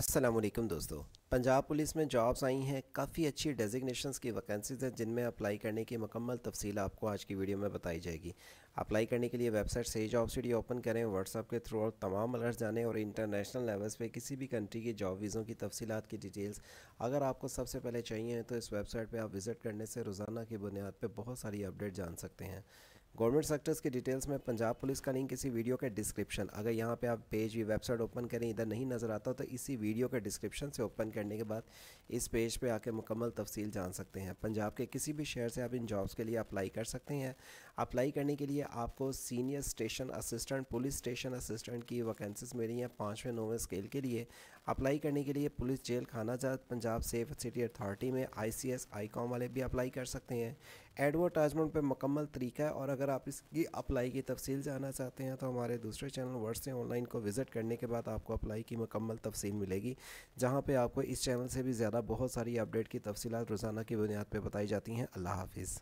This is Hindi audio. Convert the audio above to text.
अस्सलाम वालेकुम दोस्तों पंजाब पुलिस में जॉब्स आई हैं काफ़ी अच्छी डेजिग्नेशंस की वैकेंसीज़ हैं जिनमें अप्लाई करने की मकम्मल तफसील आपको आज की वीडियो में बताई जाएगी अप्लाई करने के लिए वेबसाइट से ही जॉब सीडी ओपन करें व्हाट्सअप के थ्रू और तमाम अलर्ट जाने और इंटरनेशनल लेवल्स पे किसी भी कंट्री की जॉब वीज़ों की तफसीत की डिटेल्स अगर आपको सबसे पहले चाहिए तो इस वेबसाइट पर आप विज़िट करने से रोज़ाना की बुनियाद पर बहुत सारी अपडेट जान सकते हैं गवर्नमेंट सेक्टर्स की डिटेल्स में पंजाब पुलिस का लिंक इसी वीडियो के डिस्क्रिप्शन अगर यहाँ पे आप पेज या वेबसाइट ओपन करें इधर नहीं नज़र आता तो इसी वीडियो के डिस्क्रिप्शन से ओपन करने के बाद इस पेज पे आके मुकम्मल तफसील जान सकते हैं पंजाब के किसी भी शहर से आप इन जॉब्स के लिए अप्लाई कर सकते हैं अप्लाई करने के लिए आपको senior station assistant police station assistant की वैकेंसीज मिली हैं पाँचवें नौवें स्केल के लिए अप्लाई करने के लिए पुलिस जेल खाना जात पंजाब सेफ सिटी अथॉरिटी में आई सी वाले भी अप्लाई कर सकते हैं एडवर्टाइजमेंट पे मकम्मल तरीका है और अगर आप इसकी अप्लाई की तफसील जाना चाहते हैं तो हमारे दूसरे चैनल वर्ड से ऑनलाइन को विज़िट करने के बाद आपको अप्लाई की मकम्मल तफसील मिलेगी जहाँ पर आपको इस चैनल से भी ज़्यादा बहुत सारी अपडेट की तफसीत रोज़ाना की बुनियाद पर बताई जाती हैं अल्लाह हाफिज़